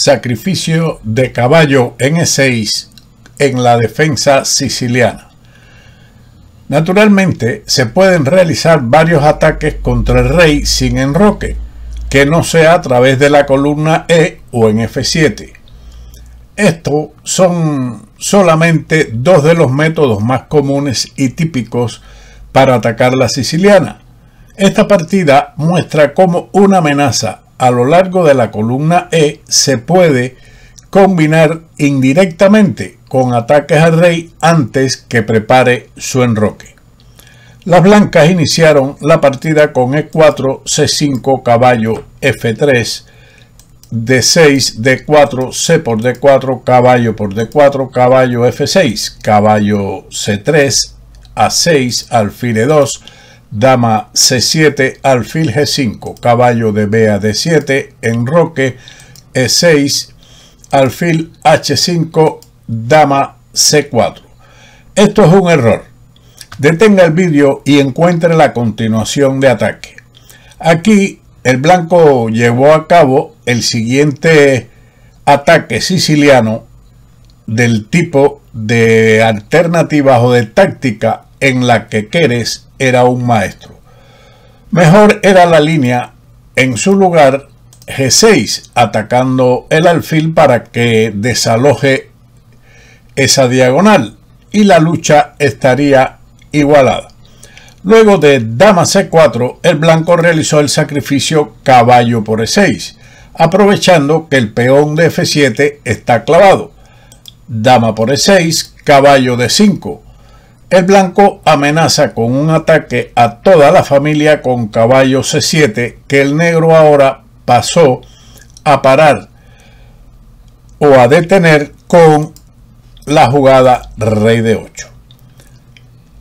Sacrificio de caballo en E6 en la defensa siciliana. Naturalmente, se pueden realizar varios ataques contra el rey sin enroque, que no sea a través de la columna E o en F7. Estos son solamente dos de los métodos más comunes y típicos para atacar la siciliana. Esta partida muestra cómo una amenaza a lo largo de la columna E se puede combinar indirectamente con ataques al rey antes que prepare su enroque. Las blancas iniciaron la partida con E4, C5, caballo, F3, D6, D4, C por D4, caballo por D4, caballo F6, caballo C3, A6, alfil E2, dama C7, alfil G5, caballo de B a D7, enroque E6, alfil H5, dama C4. Esto es un error. Detenga el vídeo y encuentre la continuación de ataque. Aquí el blanco llevó a cabo el siguiente ataque siciliano del tipo de alternativas o de táctica en la que Keres era un maestro. Mejor era la línea, en su lugar, G6 atacando el alfil para que desaloje esa diagonal y la lucha estaría igualada. Luego de dama c4, el blanco realizó el sacrificio caballo por e6, aprovechando que el peón de f7 está clavado. Dama por e6, caballo de 5 el blanco amenaza con un ataque a toda la familia con caballo C7 que el negro ahora pasó a parar o a detener con la jugada rey de 8.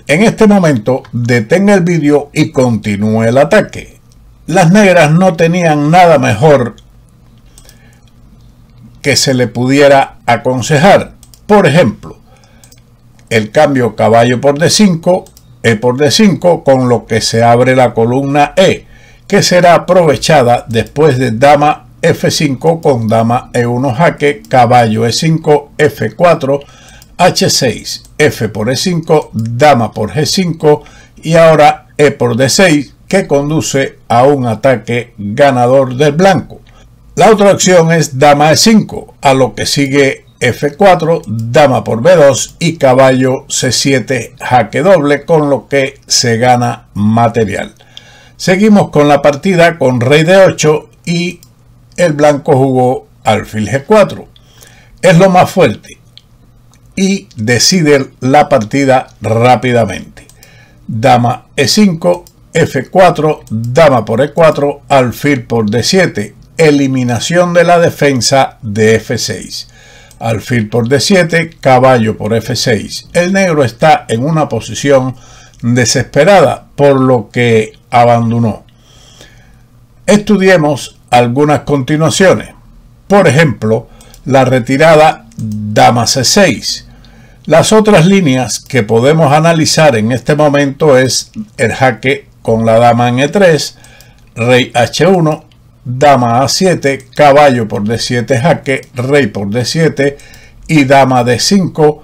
En este momento detenga el vídeo y continúe el ataque. Las negras no tenían nada mejor que se le pudiera aconsejar. Por ejemplo, el cambio caballo por D5, E por D5, con lo que se abre la columna E, que será aprovechada después de dama F5 con dama E1 jaque, caballo E5, F4, H6, F por E5, dama por G5 y ahora E por D6 que conduce a un ataque ganador del blanco. La otra opción es dama E5, a lo que sigue F4, dama por B2 y caballo C7 jaque doble, con lo que se gana material. Seguimos con la partida con rey de 8 y el blanco jugó alfil G4. Es lo más fuerte y decide la partida rápidamente. Dama E5, F4, dama por E4, alfil por D7, eliminación de la defensa de F6 alfil por d7, caballo por f6. El negro está en una posición desesperada, por lo que abandonó. Estudiemos algunas continuaciones. Por ejemplo, la retirada dama c6. Las otras líneas que podemos analizar en este momento es el jaque con la dama en e3, rey h1 dama a 7, caballo por d7 jaque, rey por d7 y dama de 5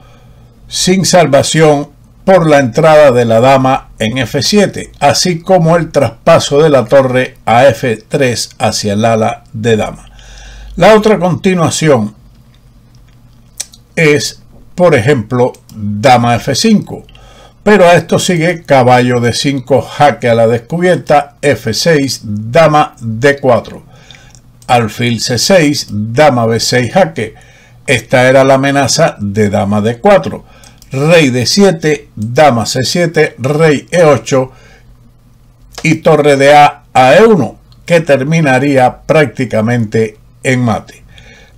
sin salvación por la entrada de la dama en f7, así como el traspaso de la torre a f3 hacia el ala de dama. La otra continuación es, por ejemplo, dama f5, pero a esto sigue caballo de 5, jaque a la descubierta, f6, dama d4, alfil c6, dama b6, jaque. Esta era la amenaza de dama d4, rey d7, dama c7, rey e8 y torre de a a e1, que terminaría prácticamente en mate.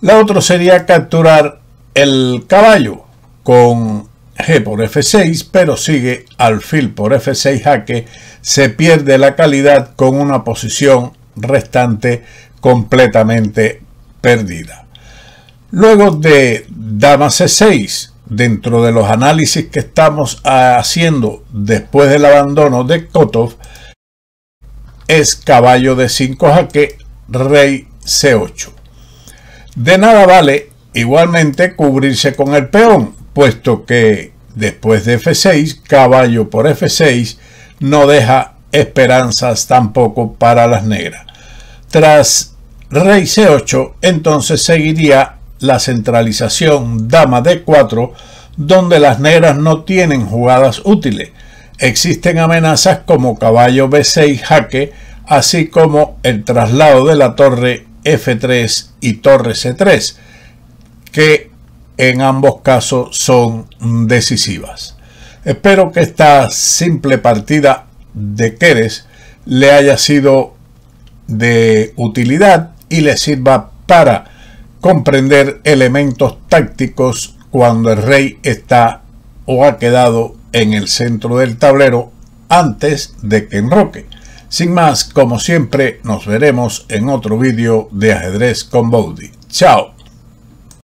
La otra sería capturar el caballo con G por F6, pero sigue alfil por F6 jaque, se pierde la calidad con una posición restante completamente perdida. Luego de dama C6, dentro de los análisis que estamos haciendo después del abandono de Kotov, es caballo de 5 jaque, rey C8. De nada vale igualmente cubrirse con el peón, puesto que después de F6, caballo por F6 no deja esperanzas tampoco para las negras. Tras rey C8, entonces seguiría la centralización dama D4, donde las negras no tienen jugadas útiles. Existen amenazas como caballo B6 jaque, así como el traslado de la torre F3 y torre C3, que en ambos casos son decisivas. Espero que esta simple partida de Keres le haya sido de utilidad y le sirva para comprender elementos tácticos cuando el rey está o ha quedado en el centro del tablero antes de que enroque. Sin más, como siempre, nos veremos en otro vídeo de ajedrez con Bowdy. ¡Chao!